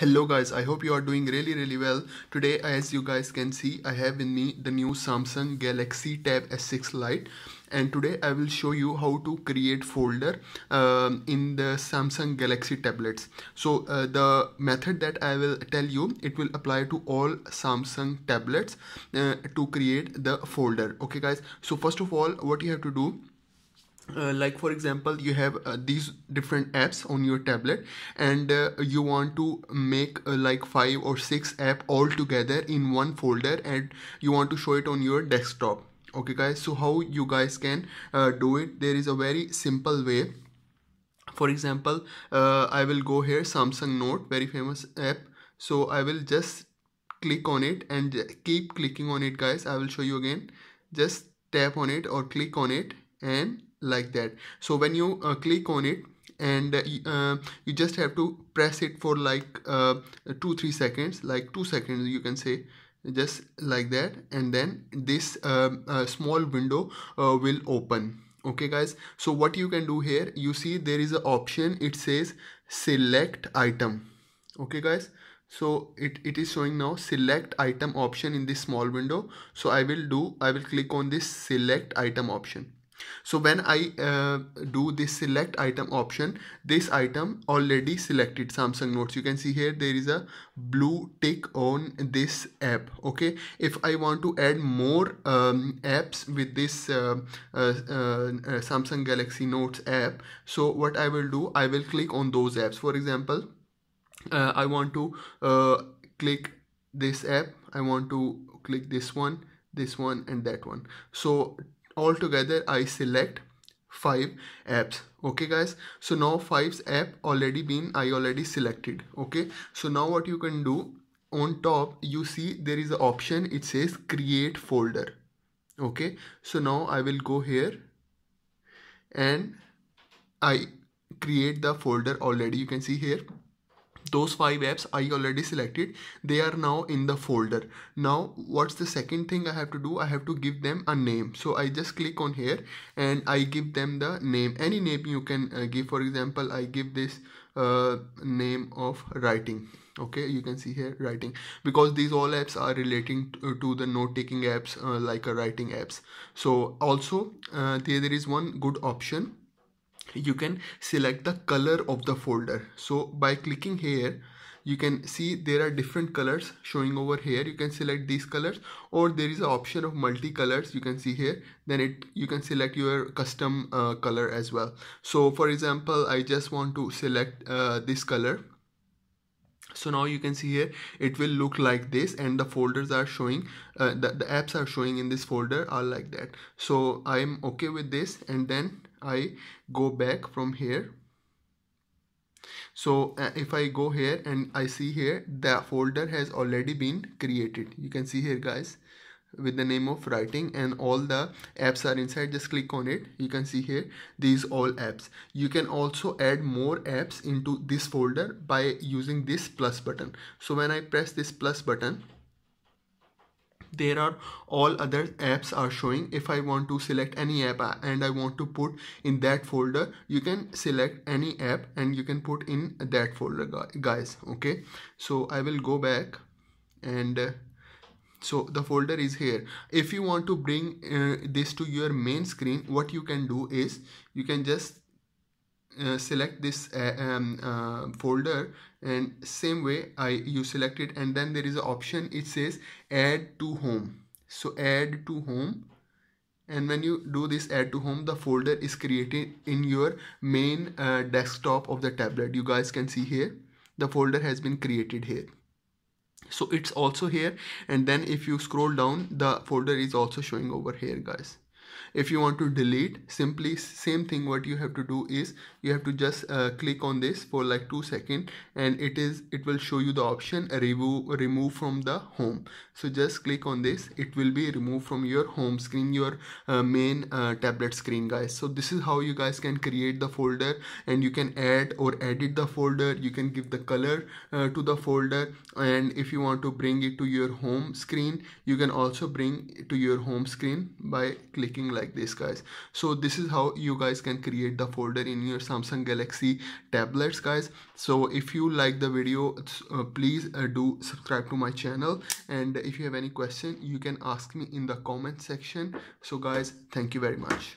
hello guys i hope you are doing really really well today as you guys can see i have with me the new samsung galaxy tab s6 lite and today i will show you how to create folder um, in the samsung galaxy tablets so uh, the method that i will tell you it will apply to all samsung tablets uh, to create the folder okay guys so first of all what you have to do uh, like for example you have uh, these different apps on your tablet and uh, you want to make uh, like five or six app all together in one folder and you want to show it on your desktop okay guys so how you guys can uh, do it there is a very simple way for example uh, i will go here samsung note very famous app so i will just click on it and keep clicking on it guys i will show you again just tap on it or click on it and like that so when you uh, click on it and uh, uh, you just have to press it for like uh, two three seconds like two seconds you can say just like that and then this um, uh, small window uh, will open okay guys so what you can do here you see there is an option it says select item okay guys so it, it is showing now select item option in this small window so i will do i will click on this select item option so when I uh, do this select item option this item already selected Samsung notes you can see here there is a blue tick on this app okay if I want to add more um, apps with this uh, uh, uh, uh Samsung Galaxy Notes app so what I will do I will click on those apps for example uh, I want to click this app I want to click this one this one and that one so altogether I select five apps okay guys so now five app already been I already selected okay so now what you can do on top you see there is an option it says create folder okay so now I will go here and I create the folder already you can see here those five apps i already selected they are now in the folder now what's the second thing i have to do i have to give them a name so i just click on here and i give them the name any name you can uh, give for example i give this uh, name of writing okay you can see here writing because these all apps are relating to, uh, to the note taking apps uh, like a writing apps so also there, uh, there is one good option you can select the color of the folder so by clicking here you can see there are different colors showing over here you can select these colors or there is an option of multi colors you can see here then it you can select your custom uh, color as well so for example i just want to select uh, this color so now you can see here it will look like this and the folders are showing uh, the, the apps are showing in this folder are like that so i'm okay with this and then I go back from here so uh, if I go here and I see here the folder has already been created you can see here guys with the name of writing and all the apps are inside just click on it you can see here these all apps you can also add more apps into this folder by using this plus button so when I press this plus button there are all other apps are showing if I want to select any app uh, and I want to put in that folder you can select any app and you can put in that folder guys okay so I will go back and uh, so the folder is here if you want to bring uh, this to your main screen what you can do is you can just uh, select this uh, um, uh, folder and same way I you select it and then there is an option it says add to home so add to home and when you do this add to home the folder is created in your main uh, desktop of the tablet you guys can see here the folder has been created here so it's also here and then if you scroll down the folder is also showing over here guys if you want to delete simply same thing what you have to do is you have to just uh, click on this for like two second and it is it will show you the option uh, remove remove from the home so just click on this it will be removed from your home screen your uh, main uh, tablet screen guys so this is how you guys can create the folder and you can add or edit the folder you can give the color uh, to the folder and if you want to bring it to your home screen you can also bring to your home screen by clicking looking like this guys so this is how you guys can create the folder in your samsung galaxy tablets guys so if you like the video uh, please uh, do subscribe to my channel and if you have any question you can ask me in the comment section so guys thank you very much